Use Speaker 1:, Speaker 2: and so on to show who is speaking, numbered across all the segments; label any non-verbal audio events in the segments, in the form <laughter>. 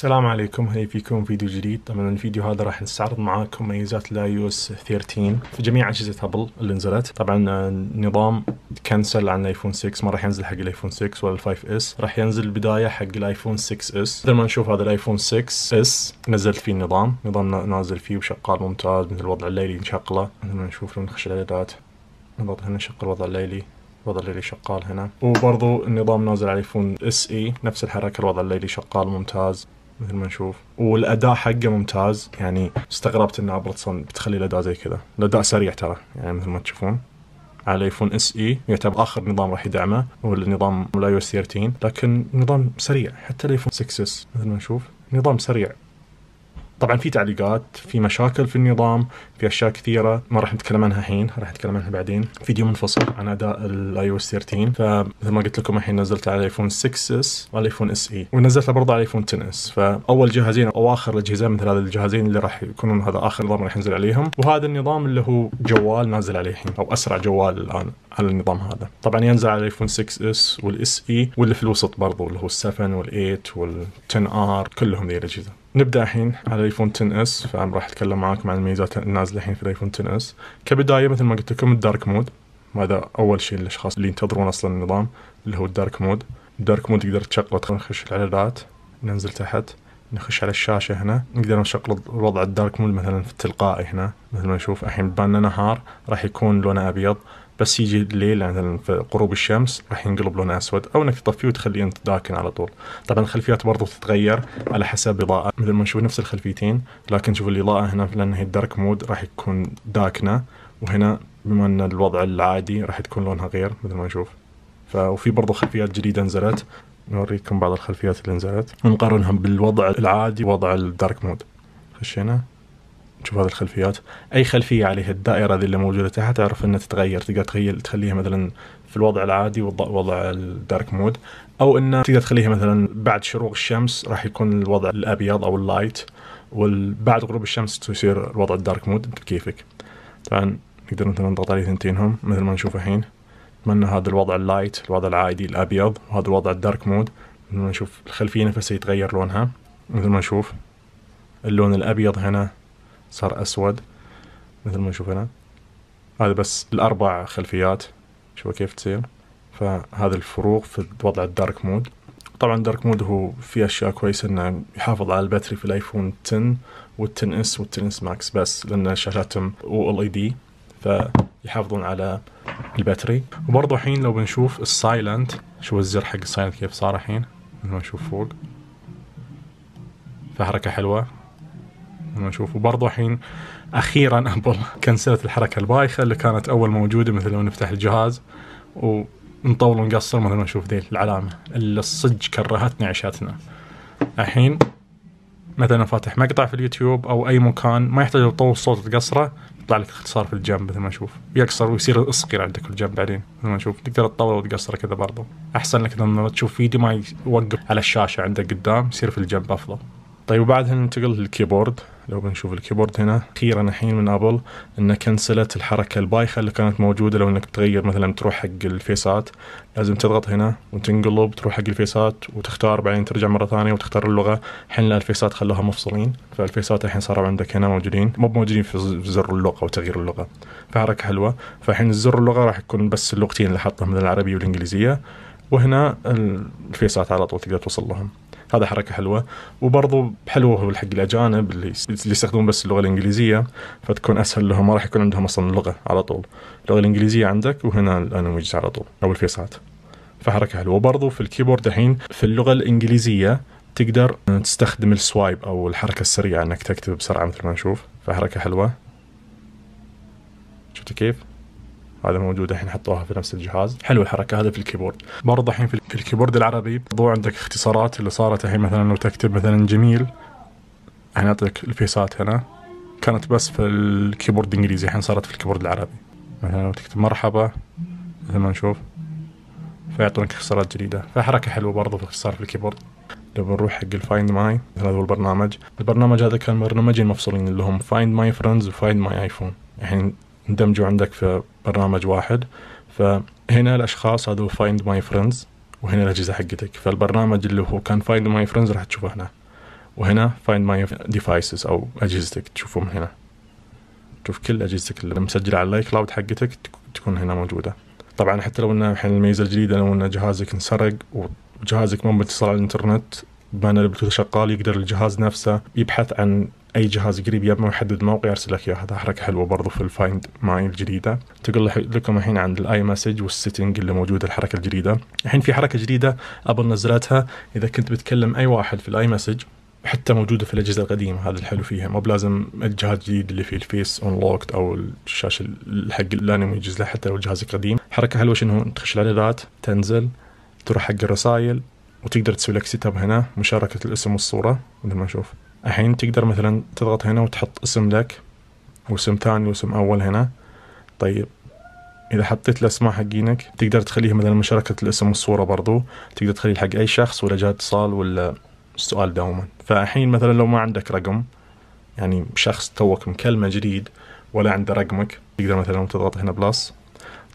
Speaker 1: السلام عليكم هاي فيكم فيديو جديد طبعا الفيديو هذا راح نستعرض معاكم ميزات لايو اس 13 في جميع اجهزه ابل اللي نزلت طبعا النظام آه، كنسل عن الايفون 6 ما راح ينزل حق الايفون 6 ولا 5 اس راح ينزل البدايه حق الايفون 6 اس مثل ما نشوف هذا الايفون 6 اس نزلت فيه النظام نظام نازل فيه وشغال ممتاز مثل الوضع الليلي نشغله مثل ما نشوف لو نخش الاعدادات نضغط هنا نشغل الوضع الليلي الوضع الليلي شغال هنا وبرضو النظام نازل على الايفون اس اي e، نفس الحركه الوضع الليلي شغال ممتاز مثل ما نشوف والاداء حقه ممتاز يعني استغربت ان ابرتسون بتخلي الاداء زي كذا الاداء سريع ترى يعني مثل ما تشوفون على الايفون اس اي يعتبر اخر نظام راح يدعمه هو النظام الاي او اس 13 لكن نظام سريع حتى الايفون 6 اس مثل ما نشوف نظام سريع طبعا في تعليقات في مشاكل في النظام في اشياء كثيره ما راح نتكلم عنها الحين راح نتكلم عنها بعدين فيديو منفصل عن اداء الاي او اس 13 فمثل ما قلت لكم الحين نزلت على الايفون 6 اس والايفون اس اي ونزلت برضه على الايفون 10 اس فاول جهازين او اخر الاجهزه مثل هذا الجهازين اللي راح يكونون هذا اخر نظام راح ينزل عليهم وهذا النظام اللي هو جوال نازل عليه الحين او اسرع جوال الان على النظام هذا طبعا ينزل على الايفون 6 اس والاس اي واللي في الوسط برضه اللي هو ال 7 وال8 وال10 ار كلهم ذي الاجهزه نبدا الحين على ايفون 10 اس فعم راح اتكلم معاكم عن الميزات النازله الحين في الايفون 10 اس كبدايه مثل ما قلت لكم الدارك مود هذا اول شيء للاشخاص اللي ينتظرون اصلا النظام اللي هو الدارك مود الدارك مود تقدر تشغله نخش الاعدادات ننزل تحت نخش على الشاشه هنا نقدر نشغل وضع الدارك مود مثلا في التلقائي هنا مثل ما نشوف الحين بان نهار راح يكون لونه ابيض بس يجي الليل مثلا في غروب الشمس راح ينقلب لون اسود او انك تطفيه وتخليه انت داكن على طول طبعا الخلفيات برضو تتغير على حسب الاضاءه مثل ما نشوف نفس الخلفيتين لكن شوف الاضاءه هنا لان هي الدارك مود راح يكون داكنه وهنا بما ان الوضع العادي راح تكون لونها غير مثل ما نشوف ف... وفي برضو خلفيات جديده نزلت نوريكم بعض الخلفيات اللي نزلت ونقارنها بالوضع العادي ووضع الدارك مود خشينا تشوف هذه الخلفيات اي خلفيه عليها الدائره ذي اللي موجوده تحت تعرف انها تتغير تقدر تغير تخليها مثلا في الوضع العادي ووضع الدارك مود او انه تقدر تخليها مثلا بعد شروق الشمس راح يكون الوضع الابيض او اللايت وبعد غروب الشمس تصير الوضع الدارك مود انت بكيفك طبعا نقدر مثلا نضغط عليه ثنتينهم مثل ما نشوف الحين اتمنى هذا الوضع اللايت الوضع العادي الابيض وهذا الوضع الدارك مود مثل ما نشوف الخلفيه نفسها يتغير لونها مثل ما نشوف اللون الابيض هنا صار اسود مثل ما نشوف هنا هذا بس الاربع خلفيات شوف كيف تصير فهذا الفروق في وضع الدارك مود طبعا دارك مود هو في اشياء كويسه انه يحافظ على الباتري في الايفون 10 وال10 اس وال10 اس ماكس بس لان شاشاتهم او ال اي دي فيحافظون على الباتري وبرضه الحين لو بنشوف السايلنت شو الزر حق السايلنت كيف صار الحين مثل ما نشوف فوق فحركه حلوه لما نشوف وبرضه الحين اخيرا ابل <laughs> كنسلت الحركه البايخه اللي كانت اول موجوده مثل لو نفتح الجهاز ونطول ونقصر مثل ما نشوف ذي العلامه اللي الصج كرهتني عشاتنا الحين مثلا فاتح مقطع في اليوتيوب او اي مكان ما يحتاج تطول الصوت تقصره يطلع لك اختصار في الجنب مثل ما نشوف يقصر ويصير صغير عندك في الجنب بعدين مثل ما نشوف تقدر تطول وتقصره كذا برضه احسن لك لما تشوف فيديو ما يوقف على الشاشه عندك قدام يصير في الجنب افضل طيب وبعدها ننتقل للكيبورد لو بنشوف الكيبورد هنا اخيرا الحين من ابل انه كنسلت الحركه البايخه اللي كانت موجوده لو انك تغير مثلا تروح حق الفيسات لازم تضغط هنا وتنقلب تروح حق الفيسات وتختار بعدين ترجع مره ثانيه وتختار اللغه الحين لا الفيسات خلوها مفصلين فالفيسات الحين صاروا عندك هنا موجودين مو موجودين في زر اللغه وتغيير اللغه فحركه حلوه فالحين زر اللغه راح يكون بس اللغتين اللي حطهم مثلا العربيه والانجليزيه وهنا الفيسات على طول تقدر توصل لهم هذا حركه حلوه وبرضو حلوه هو حق الاجانب اللي يستخدمون بس اللغه الانجليزيه فتكون اسهل لهم ما راح يكون عندهم اصلا اللغه على طول اللغه الانجليزيه عندك وهنا الانويجز على طول او الفيسات فحركه حلوه وبرضو في الكيبورد الحين في اللغه الانجليزيه تقدر تستخدم السوايب او الحركه السريعه انك تكتب بسرعه مثل ما نشوف فحركه حلوه شفت كيف؟ هذا موجود الحين حطوها في نفس الجهاز حلو الحركه هذا في الكيبورد برضه الحين في الكيبورد العربي برضو عندك اختصارات اللي صارت الحين مثلا لو تكتب مثلا جميل الحين اعطيك الفيسات هنا كانت بس في الكيبورد الانجليزي الحين صارت في الكيبورد العربي مثلا لو تكتب مرحبا مثل ما نشوف فيعطونك اختصارات جديده فحركه حلوه برضه في الاختصار في الكيبورد لو بنروح حق الفايند ماي هذا هو البرنامج البرنامج هذا كان برنامجين مفصولين اللي هم فايند ماي فريندز وفايند ماي ايفون الحين اندمجوا عندك في برنامج واحد فهنا الاشخاص هذول فايند ماي فريندز وهنا الاجهزه حقتك فالبرنامج اللي هو كان فايند ماي فريندز راح تشوفه هنا وهنا فايند ماي ديفايسز او اجهزتك تشوفهم هنا تشوف كل اجهزتك اللي مسجله على الاي كلاود حقتك تكون هنا موجوده طبعا حتى لو ان الحين الميزه الجديده لو ان جهازك انسرق وجهازك ما متصل على الانترنت بما ان البلوتوث شغال يقدر الجهاز نفسه يبحث عن اي جهاز قريب يبغى يحدد موقع يرسل لك اياه هذا حركه حلوه برضو في الفايند ماي الجديده تقول لكم الحين عن الاي مسج والسيتنج اللي موجوده الحركه الجديده الحين في حركه جديده ابل نزلتها اذا كنت بتكلم اي واحد في الاي مسج حتى موجوده في الاجهزه القديمه هذا الحلو فيها مو بلازم الجهاز الجديد اللي فيه الفيس اون لوكت او الشاشه الحق الانمي يجوز له حتى لو جهازك قديم حركه حلوه شنو تخش الاعدادات تنزل تروح حق الرسائل وتقدر تسوي لك سيت اب هنا مشاركه الاسم والصوره مثل ما نشوف الحين تقدر مثلا تضغط هنا وتحط اسم لك واسم ثاني واسم اول هنا طيب اذا حطيت الاسماء حقينك تقدر تخليها مثلا مشاركه الاسم والصوره برضو تقدر تخليه حق اي شخص ولا جاء اتصال ولا سؤال دوما فالحين مثلا لو ما عندك رقم يعني شخص توك مكلمه جديد ولا عنده رقمك تقدر مثلا تضغط هنا بلس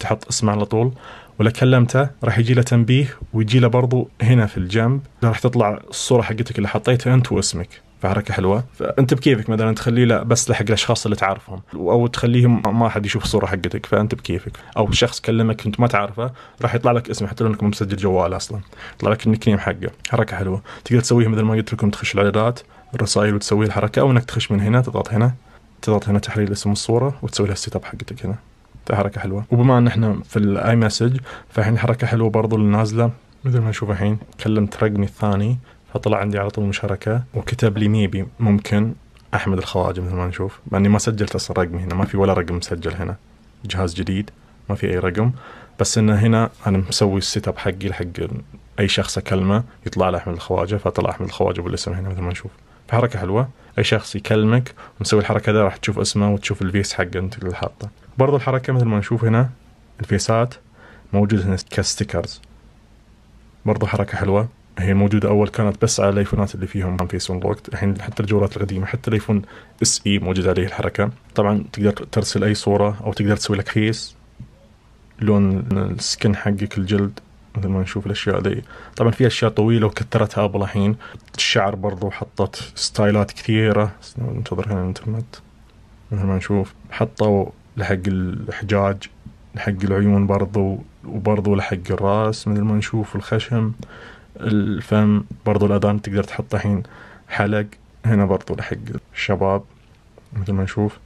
Speaker 1: تحط اسمه على طول ولا كلمته راح يجي له تنبيه ويجي له برضو هنا في الجنب راح تطلع الصوره حقتك اللي حطيتها انت واسمك فحركه حلوه فانت بكيفك مثلا تخليه لا بس لحق الاشخاص اللي تعرفهم او تخليهم ما حد يشوف الصوره حقتك فانت بكيفك او شخص كلمك انت ما تعرفه راح يطلع لك اسمه حتى لو انك مسجل جوال اصلا يطلع لك النيك نيم حقه حركه حلوه تقدر تسويها مثل ما قلت لكم تخش الاعدادات الرسائل وتسوي الحركه او انك تخش من هنا تضغط هنا تضغط هنا تحرير اسم الصوره وتسوي لها السيت اب حقتك هنا حركه حلوه وبما ان احنا في الاي مسج فالحين حركه حلوه برضو اللي نازله مثل ما نشوف الحين كلمت رقمي الثاني فطلع عندي على طول مشاركه وكتب لي ميبي ممكن احمد الخواجه مثل ما نشوف مع اني ما سجلت اصلا رقمي هنا ما في ولا رقم مسجل هنا جهاز جديد ما في اي رقم بس انه هنا انا مسوي السيت اب حقي لحق اي شخص اكلمه يطلع له احمد الخواجه فطلع احمد الخواجه بالاسم هنا مثل ما نشوف فحركه حلوه اي شخص يكلمك ونسوي الحركه ذا راح تشوف اسمه وتشوف الفيس حقه انت اللي حاطه برضه الحركه مثل ما نشوف هنا الفيسات موجوده هنا كستيكرز برضه حركه حلوه هي موجودة أول كانت بس على الايفونات اللي فيهم فيسون لوكت الحين حتى الجوالات القديمة حتى الايفون اس اي موجود عليه الحركة طبعا تقدر ترسل أي صورة أو تقدر تسوي لك فيس لون السكن حقك الجلد مثل ما نشوف الاشياء ذي طبعا في اشياء طويله وكثرتها ابل الحين الشعر برضو حطت ستايلات كثيره ننتظر هنا الانترنت مثل ما نشوف حطوا لحق الحجاج لحق العيون برضو وبرضو لحق الراس مثل ما نشوف الخشم الفم برضو الاذان تقدر تحط الحين حلق هنا برضو لحق الشباب مثل ما نشوف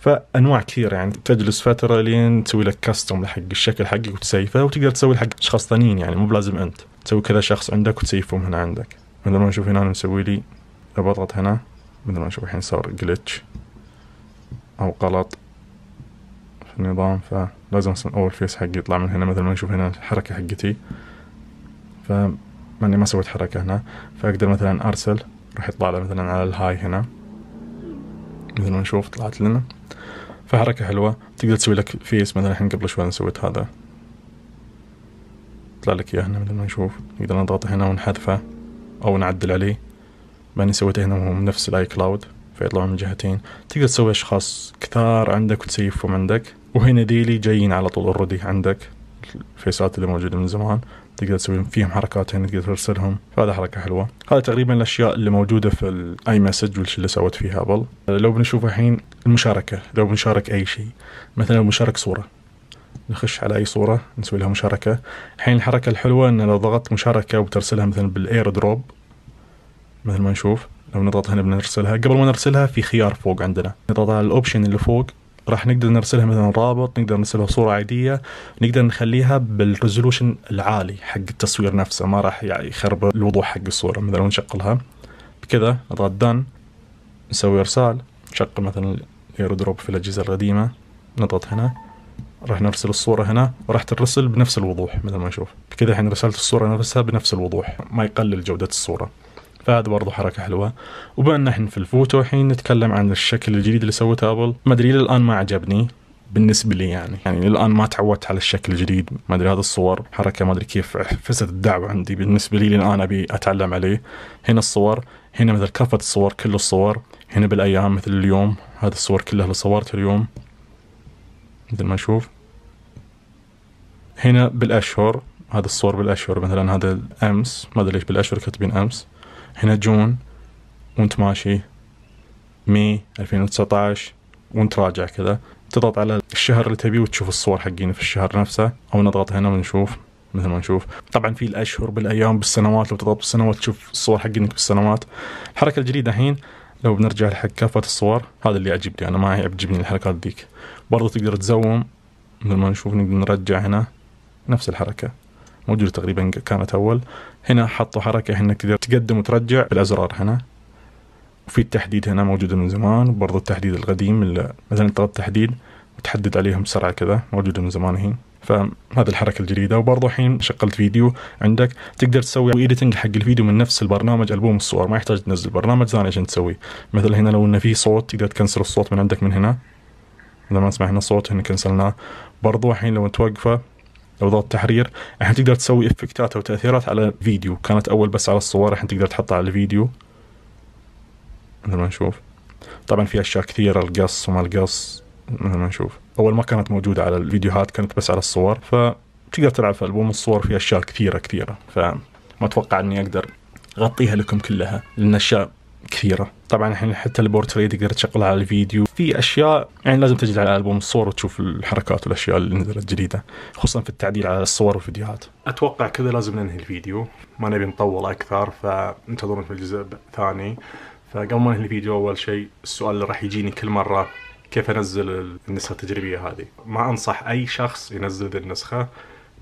Speaker 1: فانواع كثيره يعني تجلس فتره لين تسوي لك كاستم لحق الشكل حقك وتسيفه وتقدر تسوي حق اشخاص ثانيين يعني مو بلازم انت تسوي كذا شخص عندك وتسيفهم هنا عندك مثل ما نشوف هنا انا مسوي لي بضغط هنا مثل ما نشوف الحين صار جلتش او غلط في النظام فلازم اصلا اول فيس حقي يطلع من هنا مثل ما نشوف هنا الحركه حقتي ف ما سويت حركه هنا فاقدر مثلا ارسل راح يطلع مثلا على الهاي هنا مثل ما نشوف طلعت لنا فحركة حلوة تقدر تسوي لك فيس مثلا الحين قبل شوي أنا سويت هذا طلع لك إياه هنا مثل ما نشوف نقدر نضغط هنا ونحذفه أو نعدل عليه بعدين سويته هنا وهو من نفس الآي كلاود فيطلعون من جهتين تقدر تسوي أشخاص كثار عندك وتسيفهم عندك وهنا ديلي جايين على طول اوريدي عندك الفيسات اللي موجودة من زمان تقدر تسوي فيهم حركات هنا تقدر ترسلهم فهذا حركه حلوه هذا تقريبا الاشياء اللي موجوده في الاي مسج والشيء اللي سوت فيه ابل لو بنشوف الحين المشاركه لو بنشارك اي شيء مثلا لو بنشارك صوره نخش على اي صوره نسوي لها مشاركه الحين الحركه الحلوه ان لو ضغطت مشاركه وبترسلها مثلا بالاير دروب مثل ما نشوف لو نضغط هنا بنرسلها قبل ما نرسلها في خيار فوق عندنا نضغط على الاوبشن اللي فوق راح نقدر نرسلها مثلا رابط نقدر نرسلها صورة عادية نقدر نخليها بالريزولوشن العالي حق التصوير نفسه ما راح يعني يخرب الوضوح حق الصورة مثلا نشقلها بكذا نضغط دن نسوي ارسال نشغل مثلا الاير دروب في الاجهزه القديمه نضغط هنا راح نرسل الصوره هنا وراح ترسل بنفس الوضوح مثل ما نشوف بكذا الحين رسلت الصوره نفسها بنفس الوضوح ما يقلل جوده الصوره فهذا برضه حركة حلوة وبأن نحن في الفوتو الحين نتكلم عن الشكل الجديد اللي سوته ابل ما ادري الان ما عجبني بالنسبه لي يعني يعني الان ما تعودت على الشكل الجديد ما ادري هذه الصور حركه ما ادري كيف فسد الدعوه عندي بالنسبه لي الآن ابي اتعلم عليه هنا الصور هنا مثل كافه الصور كل الصور هنا بالايام مثل اليوم هذه الصور كلها اللي صورتها اليوم مثل ما نشوف هنا بالاشهر هذه الصور بالاشهر مثلا هذا امس ما ادري ليش بالاشهر كاتبين امس هنا جون وانت ماشي مي 2019 وانت راجع كذا تضغط على الشهر اللي تبيه وتشوف الصور حقين في الشهر نفسه او نضغط هنا ونشوف مثل ما نشوف طبعا في الاشهر بالايام بالسنوات لو تضغط بالسنوات تشوف الصور حقينك بالسنوات الحركه الجديده الحين لو بنرجع لحق كافه الصور هذا اللي عجبني انا ما يعجبني الحركات ذيك برضو تقدر تزوم مثل ما نشوف نقدر نرجع هنا نفس الحركه موجودة تقريبا كانت أول هنا حطوا حركة هنا كذا تقدم وترجع بالأزرار هنا وفي التحديد هنا موجودة من زمان برضو التحديد القديم اللي مثلا تضغط تحديد وتحدد عليهم بسرعة كذا موجودة من زمان هي فهذه الحركة الجديدة وبرضه الحين شغلت فيديو عندك تقدر تسوي ايديتنج حق الفيديو من نفس البرنامج ألبوم الصور ما يحتاج تنزل برنامج ثاني عشان تسوي مثل هنا لو انه في صوت تقدر تكنسل الصوت من عندك من هنا إذا ما سمعنا صوت هنا كنسلناه برضو الحين لو توقفه لو ضغط تحرير الحين تقدر تسوي افكتات او تاثيرات على فيديو كانت اول بس على الصور الحين تقدر تحطها على الفيديو مثل ما نشوف طبعا في اشياء كثيره القص وما القص مثل ما نشوف اول ما كانت موجوده على الفيديوهات كانت بس على الصور فتقدر تلعب في البوم الصور في اشياء كثيره كثيره فما اتوقع اني اقدر اغطيها لكم كلها لان اشياء كثيره طبعا الحين حتى البورتريه تقدر تشغلها على الفيديو في اشياء يعني لازم تجي على الالبوم الصور وتشوف الحركات والاشياء اللي نزلت جديده خصوصا في التعديل على الصور والفيديوهات اتوقع كذا لازم ننهي الفيديو ما نبي نطول اكثر فانتظرونا في الجزء الثاني فقبل ما ننهي الفيديو اول شيء السؤال اللي راح يجيني كل مره كيف انزل النسخه التجريبيه هذه ما انصح اي شخص ينزل ذي النسخه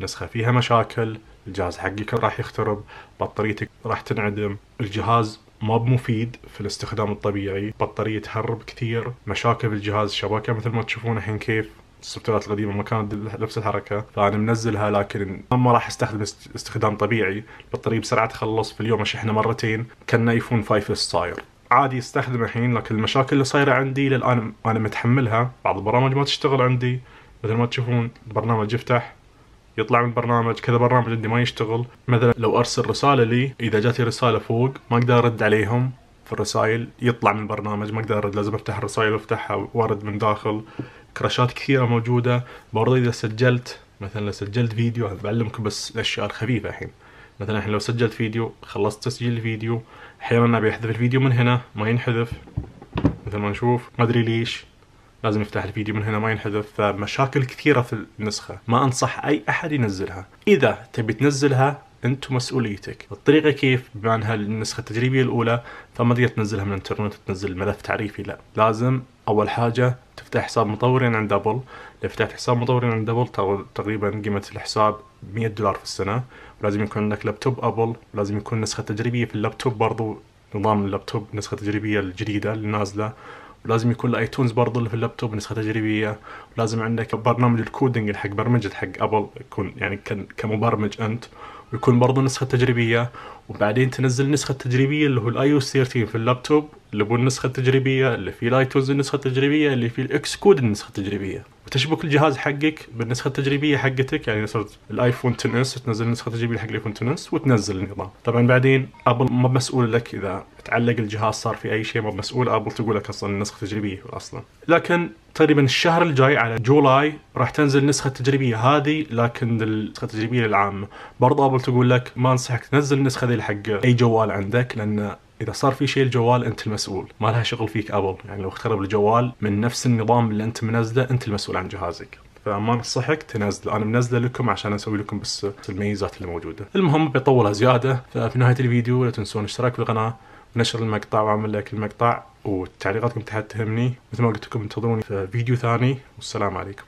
Speaker 1: نسخه فيها مشاكل الجهاز حقك راح يخترب بطاريتك راح تنعدم الجهاز ما بمفيد في الاستخدام الطبيعي بطارية تهرب كثير مشاكل في الجهاز الشبكة مثل ما تشوفون الحين كيف السوفتويرات القديمه ما كانت نفس الحركه فانا منزلها لكن ما راح استخدم استخدام طبيعي البطاريه بسرعه تخلص في اليوم اشحنها مرتين كان ايفون 5 صاير عادي استخدمه الحين لكن المشاكل اللي صايره عندي للان انا متحملها بعض البرامج ما تشتغل عندي مثل ما تشوفون البرنامج يفتح يطلع من البرنامج كذا برنامج عندي ما يشتغل مثلا لو ارسل رساله لي اذا جاتي رساله فوق ما اقدر ارد عليهم في الرسائل يطلع من البرنامج ما اقدر ارد لازم افتح الرسائل وافتحها وارد من داخل كراشات كثيره موجوده برضه اذا سجلت مثلا لو سجلت فيديو بعلمكم بس الاشياء الخفيفه الحين مثلا الحين لو سجلت فيديو خلصت تسجيل الفيديو احيانا ابي احذف الفيديو من هنا ما ينحذف مثل ما نشوف ما ادري ليش لازم يفتح الفيديو من هنا ما ينحذف فمشاكل كثيره في النسخه ما انصح اي احد ينزلها اذا تبي تنزلها انت مسؤوليتك الطريقه كيف بما انها النسخه التجريبيه الاولى فما تقدر تنزلها من الانترنت تنزل ملف تعريفي لا لازم اول حاجه تفتح حساب مطورين عند ابل اذا فتحت حساب مطورين عند ابل تقريبا قيمه الحساب 100 دولار في السنه ولازم يكون عندك لابتوب ابل ولازم يكون نسخه تجريبيه في اللابتوب برضو نظام اللابتوب نسخه تجريبيه الجديده اللي نازله ولازم يكون الايتونز برضه اللي في اللابتوب نسخه تجريبيه ولازم عندك برنامج الكودنج حق برمجه حق ابل يكون يعني كمبرمج انت ويكون برضه نسخه تجريبيه وبعدين تنزل نسخة تجريبية اللي هو الاي او 13 في اللابتوب اللي هو النسخة التجريبية اللي فيه توز النسخة التجريبية اللي فيه الاكس كود النسخة التجريبية وتشبك الجهاز حقك بالنسخة التجريبيه حقتك يعني صرت الايفون 10 اس تنزل النسخه التجريبيه حق الايفون 10 اس وتنزل النظام طبعا بعدين ابل ما مسؤول لك اذا تعلق الجهاز صار في اي شيء ما مسؤول ابل تقول لك اصلا النسخه التجريبيه اصلا لكن تقريبا الشهر الجاي على جولاي راح تنزل النسخه التجريبيه هذه لكن النسخه التجريبيه للعامه برضه ابل تقول لك ما انصحك تنزل النسخه ذي الميل حق اي جوال عندك لان اذا صار في شيء الجوال انت المسؤول ما لها شغل فيك ابل يعني لو اخترب الجوال من نفس النظام اللي انت منزله انت المسؤول عن جهازك فما نصحك تنزل انا منزله لكم عشان اسوي لكم بس الميزات اللي موجوده المهم بيطولها زياده ففي نهايه الفيديو لا تنسون الاشتراك في القناه ونشر المقطع وعمل لايك المقطع وتعليقاتكم تحت تهمني مثل ما قلت لكم انتظروني في فيديو ثاني والسلام عليكم